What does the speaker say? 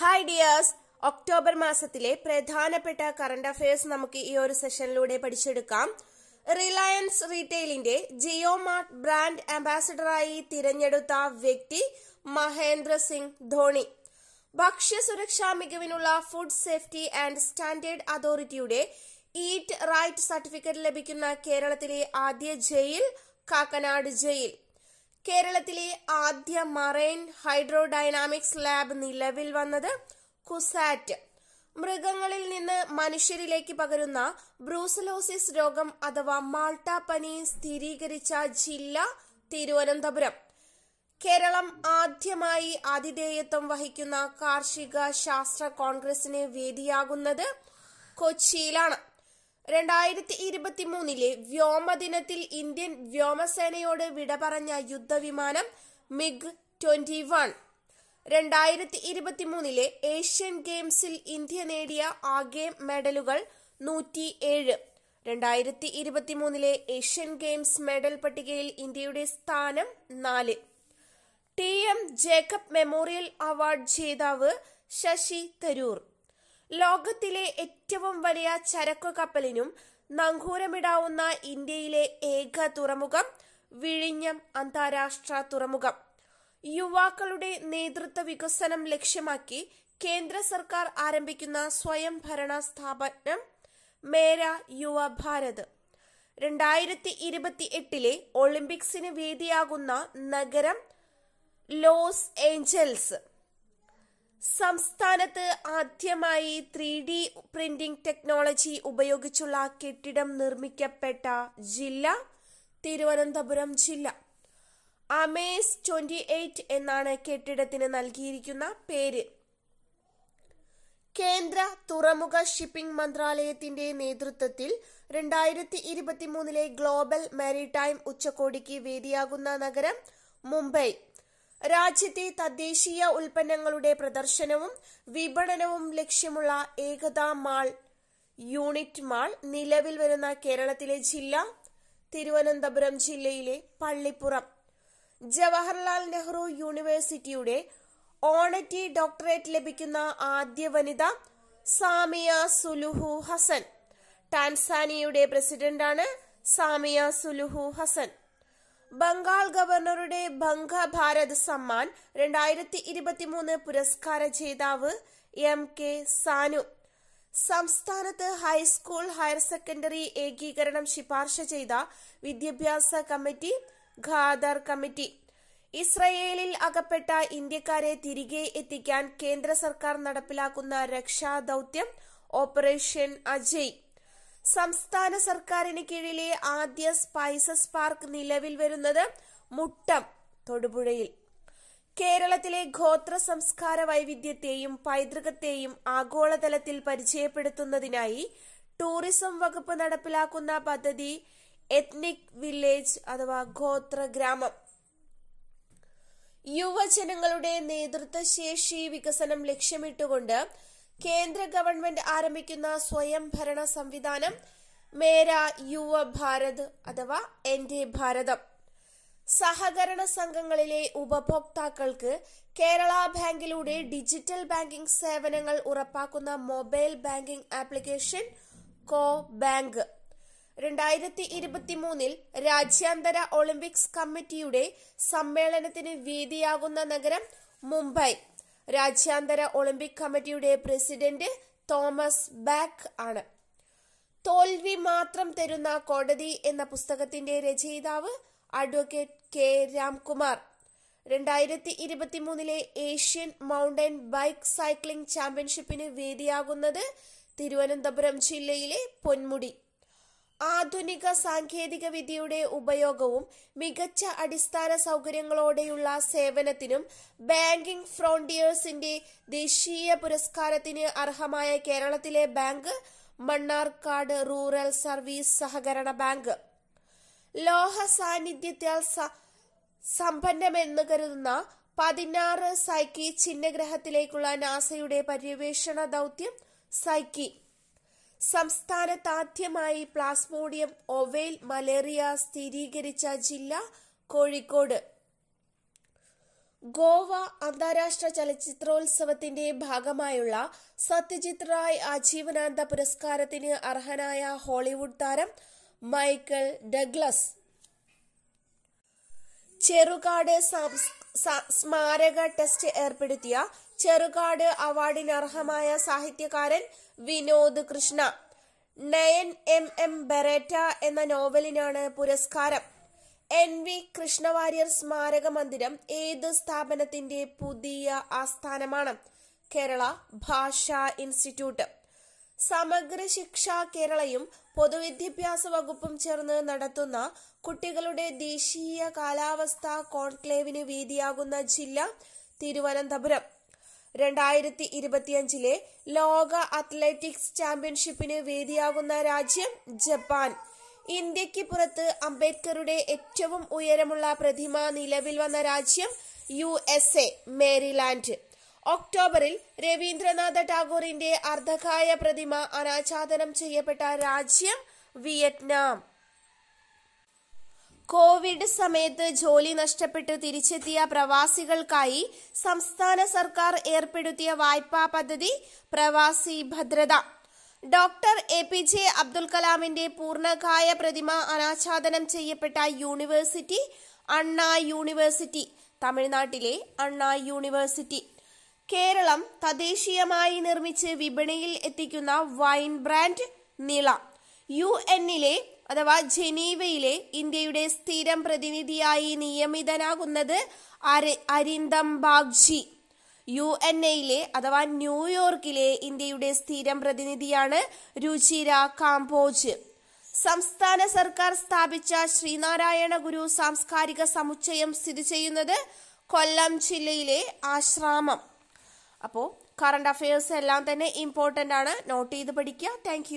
hi dears October മാസത്തിലെ പ്രധാനപ്പെട്ട current affairs നമുക്ക് ഈ ഒരു സെഷനിലൂടെ പഠിച്ചെടുക്കാം റിലയൻസ് റീറ്റെയിലിന്റെ ജിയോ മാർട്ട് ബ്രാൻഡ് അംബാസിഡറായി തിരഞ്ഞെടുത്ത വ്യക്തി മഹേന്ദ്ര സിംഗ് ധോണി ഭക്ഷ്യസുരക്ഷാ മികവിനുള്ള ഫുഡ് സേഫ്റ്റി ആൻഡ് സ്റ്റാൻഡേർഡ് അതോറിറ്റിയുടെ ഈറ്റ് റൈറ്റ് സർട്ടിഫിക്കറ്റ് ലഭിക്കുന്ന കേരളത്തിലെ ആദ്യ ജയിൽ കാക്കനാട് ജയിൽ കേരളത്തിലെ ആദ്യ മറൈൻ ഹൈഡ്രോഡൈനാമിക്സ് ലാബ് നിലവിൽ വന്നത് കുസാറ്റ് മൃഗങ്ങളിൽ നിന്ന് മനുഷ്യരിലേക്ക് പകരുന്ന ബ്രൂസലോസിസ് രോഗം അഥവാ പനി സ്ഥിരീകരിച്ച ജില്ല തിരുവനന്തപുരം കേരളം ആദ്യമായി ആതിഥേയത്വം വഹിക്കുന്ന കാർഷിക ശാസ്ത്ര കോൺഗ്രസിന് വേദിയാകുന്നത് കൊച്ചിയിലാണ് രണ്ടായിരത്തി ഇരുപത്തി ഇരുപത്തിമൂന്നിലെ വ്യോമദിനത്തിൽ ഇന്ത്യൻ വ്യോമസേനയോട് വിട പറഞ്ഞ യുദ്ധവിമാനം മിഗ് ട്വന്റി വൺ രണ്ടായിരത്തി ഇരുപത്തി മൂന്നിലെ ഏഷ്യൻ ഗെയിംസിൽ ഇന്ത്യ നേടിയ ആകെ മെഡലുകൾ നൂറ്റി ഏഴ് രണ്ടായിരത്തി ഇരുപത്തി മൂന്നിലെ ഏഷ്യൻ ഗെയിംസ് മെഡൽ പട്ടികയിൽ ഇന്ത്യയുടെ സ്ഥാനം നാല് T M Jacob memorial award ജേതാവ് ശശി തരൂർ ലോകത്തിലെ ഏറ്റവും വലിയ ചരക്കു കപ്പലിനും നങ്കൂരമിടാവുന്ന ഇന്ത്യയിലെ ഏക തുറമുഖം വിഴിഞ്ഞം അന്താരാഷ്ട്ര തുറമുഖം യുവാക്കളുടെ നേതൃത്വ വികസനം ലക്ഷ്യമാക്കി കേന്ദ്ര സർക്കാർ ആരംഭിക്കുന്ന ഭരണ സ്ഥാപനം മേര യുവ ഭാരത് രണ്ടായിരത്തി ഇരുപത്തി എട്ടിലെ ഒളിമ്പിക്സിന് വേദിയാകുന്ന നഗരം ലോസ് ഏഞ്ചൽസ് സംസ്ഥാനത്ത് ആദ്യമായി ത്രീ ഡി പ്രിന്റിംഗ് ടെക്നോളജി ഉപയോഗിച്ചുള്ള കെട്ടിടം നിർമ്മിക്കപ്പെട്ട ജില്ല തിരുവനന്തപുരം ജില്ല അമേസ് ട്വന്റി എയ്റ്റ് എന്നാണ് കെട്ടിടത്തിന് നൽകിയിരിക്കുന്ന പേര് കേന്ദ്ര തുറമുഖ ഷിപ്പിംഗ് മന്ത്രാലയത്തിന്റെ നേതൃത്വത്തിൽ രണ്ടായിരത്തി ഇരുപത്തിമൂന്നിലെ ഗ്ലോബൽ മാരിടൈം ഉച്ചകോടിക്ക് വേദിയാകുന്ന നഗരം മുംബൈ രാജ്യത്തെ തദ്ദേശീയ ഉൽപ്പന്നങ്ങളുടെ പ്രദർശനവും വിപണനവും ലക്ഷ്യമുള്ള ഏകതാ മാൾ യൂണിറ്റ് മാൾ നിലവിൽ വരുന്ന കേരളത്തിലെ ജില്ല തിരുവനന്തപുരം ജില്ലയിലെ പള്ളിപ്പുറം ജവഹർലാൽ നെഹ്റു യൂണിവേഴ്സിറ്റിയുടെ ഓണറ്റി ഡോക്ടറേറ്റ് ലഭിക്കുന്ന ആദ്യ വനിത സാമിയ സുലുഹു ഹസൻ ടാൻസാനിയയുടെ പ്രസിഡന്റാണ് സാമിയ സുലുഹു ഹസൻ ബംഗാൾ ഗവർണറുടെ ബംഗ ഭാരത് സമ്മാൻ രണ്ടായിരത്തി ഇരുപത്തിമൂന്ന് പുരസ്കാര ജേതാവ് എം കെ സാനു സംസ്ഥാനത്ത് ഹൈസ്കൂൾ ഹയർ സെക്കൻഡറി ഏകീകരണം ശുപാർശ ചെയ്ത വിദ്യാഭ്യാസ കമ്മിറ്റി ഖാദർ കമ്മിറ്റി ഇസ്രയേലിൽ അകപ്പെട്ട ഇന്ത്യക്കാരെ തിരികെ എത്തിക്കാൻ കേന്ദ്ര സർക്കാർ നടപ്പിലാക്കുന്ന ദൌത്യം ഓപ്പറേഷൻ അജയ് സംസ്ഥാന സർക്കാരിന് കീഴിലെ ആദ്യ സ്പൈസസ് പാർക്ക് നിലവിൽ വരുന്നത് മുട്ടം തൊടുപുഴയിൽ കേരളത്തിലെ ഗോത്ര സംസ്കാര വൈവിധ്യത്തെയും പൈതൃകത്തെയും ആഗോളതലത്തിൽ പരിചയപ്പെടുത്തുന്നതിനായി ടൂറിസം വകുപ്പ് നടപ്പിലാക്കുന്ന പദ്ധതി എത്നിക് വില്ലേജ് അഥവാ ഗോത്ര ഗ്രാമം യുവജനങ്ങളുടെ നേതൃത്വ ശേഷി വികസനം ലക്ഷ്യമിട്ടുകൊണ്ട് കേന്ദ്ര ഗവൺമെന്റ് ആരംഭിക്കുന്ന സ്വയംഭരണ സംവിധാനം മേര യുവ ഭാരത് അഥവാ എന്റെ ഭാരതം സഹകരണ സംഘങ്ങളിലെ ഉപഭോക്താക്കൾക്ക് കേരള ബാങ്കിലൂടെ ഡിജിറ്റൽ ബാങ്കിംഗ് സേവനങ്ങൾ ഉറപ്പാക്കുന്ന mobile banking application co bank രണ്ടായിരത്തി ഇരുപത്തിമൂന്നിൽ രാജ്യാന്തര ഒളിമ്പിക്സ് കമ്മിറ്റിയുടെ സമ്മേളനത്തിന് വേദിയാകുന്ന നഗരം മുംബൈ രാജ്യാന്തര ഒളിമ്പിക് കമ്മിറ്റിയുടെ പ്രസിഡന്റ് തോമസ് ബാക്ക് ആണ് തോൽവി മാത്രം തരുന്ന കോടതി എന്ന പുസ്തകത്തിന്റെ രചയിതാവ് അഡ്വക്കേറ്റ് കെ രാംകുമാർ രണ്ടായിരത്തി ഇരുപത്തിമൂന്നിലെ ഏഷ്യൻ മൗണ്ടൻ ബൈക്ക് സൈക്ലിംഗ് ചാമ്പ്യൻഷിപ്പിന് വേദിയാകുന്നത് തിരുവനന്തപുരം ജില്ലയിലെ പൊന്മുടി ആധുനിക സാങ്കേതിക വിദ്യയുടെ ഉപയോഗവും മികച്ച അടിസ്ഥാന സൗകര്യങ്ങളോടെയുള്ള സേവനത്തിനും ബാങ്കിംഗ് ഫ്രോണ്ടിയേഴ്സിന്റെ ദേശീയ പുരസ്കാരത്തിന് അർഹമായ കേരളത്തിലെ ബാങ്ക് മണ്ണാർക്കാട് റൂറൽ സർവീസ് സഹകരണ ബാങ്ക് ലോഹ സാന്നിധ്യത്താൽ സമ്പന്നമെന്ന് കരുതുന്ന പതിനാറ് സൈക്കി ചിഹ്നഗ്രഹത്തിലേക്കുള്ള നാസയുടെ പര്യവേഷണ ദൗത്യം സൈക്കി സംസ്ഥാനത്താദ്യമായി പ്ലാസ്മോഡിയം ഒവേൽ മലേറിയ സ്ഥിരീകരിച്ച ജില്ല കോഴിക്കോട് ഗോവ അന്താരാഷ്ട്ര ചലച്ചിത്രോത്സവത്തിന്റെ ഭാഗമായുള്ള സത്യജിത് റായ് ആജീവനാന്ത പുരസ്കാരത്തിന് അർഹനായ ഹോളിവുഡ് താരം മൈക്കൽ ഡഗ്ലസ് ചെറുകാട് സ്മാരക ടെസ്റ്റ് ഏർപ്പെടുത്തിയ ചെറുകാട് അവാർഡിന് അർഹമായ സാഹിത്യകാരൻ Vinod Krishna nine M M Beretta എന്ന നോവലിനാണ് പുരസ്കാരം എൻ വി കൃഷ്ണവാര്യർ സ്മാരക മന്ദിരം ഏത് സ്ഥാപനത്തിന്റെ പുതിയ ആസ്ഥാനമാണ് കേരള ഭാഷാ ഇൻസ്റ്റിറ്റ്യൂട്ട് സമഗ്ര ശിക്ഷ കേരളയും പൊതുവിദ്യാഭ്യാസ വകുപ്പും ചേർന്ന് നടത്തുന്ന കുട്ടികളുടെ ദേശീയ കാലാവസ്ഥ കോൺക്ലേവിന് വേദിയാകുന്ന ജില്ല തിരുവനന്തപുരം രണ്ടായിരത്തി ഇരുപത്തിയഞ്ചിലെ ലോക അത്ലറ്റിക്സ് ചാമ്പ്യൻഷിപ്പിന് വേദിയാകുന്ന രാജ്യം ജപ്പാൻ ഇന്ത്യക്ക് പുറത്ത് അംബേദ്കറുടെ ഏറ്റവും ഉയരമുള്ള പ്രതിമ നിലവിൽ വന്ന രാജ്യം യു എസ് എ മേരിലാൻഡ് ഒക്ടോബറിൽ രവീന്ദ്രനാഥ ടാഗോറിന്റെ അർദ്ധകായ പ്രതിമ അനാച്ഛാദനം ചെയ്യപ്പെട്ട രാജ്യം വിയറ്റ്നാം കോവിഡ് സമയത്ത് ജോലി നഷ്ടപ്പെട്ട് തിരിച്ചെത്തിയ പ്രവാസികൾക്കായി സംസ്ഥാന സർക്കാർ ഏർപ്പെടുത്തിയ വായ്പാ പദ്ധതി പ്രവാസി ഭദ്രത doctor A P J Abdul കലാമിന്റെ പൂർണ്ണകായ പ്രതിമ അനാച്ഛാദനം ചെയ്യപ്പെട്ട യൂണിവേഴ്സിറ്റി അണ്ണാ യൂണിവേഴ്സിറ്റി തമിഴ്നാട്ടിലെ അണ്ണാ യൂണിവേഴ്സിറ്റി കേരളം തദ്ദേശീയമായി നിർമ്മിച്ച് വിപണിയിൽ എത്തിക്കുന്ന വൈൻ ബ്രാൻഡ് നീള യു എന്നിലെ അഥവാ ജനീവയിലെ ഇന്ത്യയുടെ സ്ഥിരം പ്രതിനിധിയായി നിയമിതനാകുന്നത് അരിന്ദം ബാഗ്ജി യു എൻ എയിലെ അഥവാ ന്യൂയോർക്കിലെ ഇന്ത്യയുടെ സ്ഥിരം പ്രതിനിധിയാണ് രുചിര കാംബോജ് സംസ്ഥാന സർക്കാർ സ്ഥാപിച്ച ശ്രീനാരായണ ഗുരു സാംസ്കാരിക സമുച്ചയം സ്ഥിതി ചെയ്യുന്നത് കൊല്ലം ജില്ലയിലെ ആശ്രാമം അപ്പോൾ കറണ്ട് അഫയേഴ്സ് എല്ലാം തന്നെ ഇമ്പോർട്ടൻ്റ് ആണ് നോട്ട് ചെയ്ത് പഠിക്കുക താങ്ക്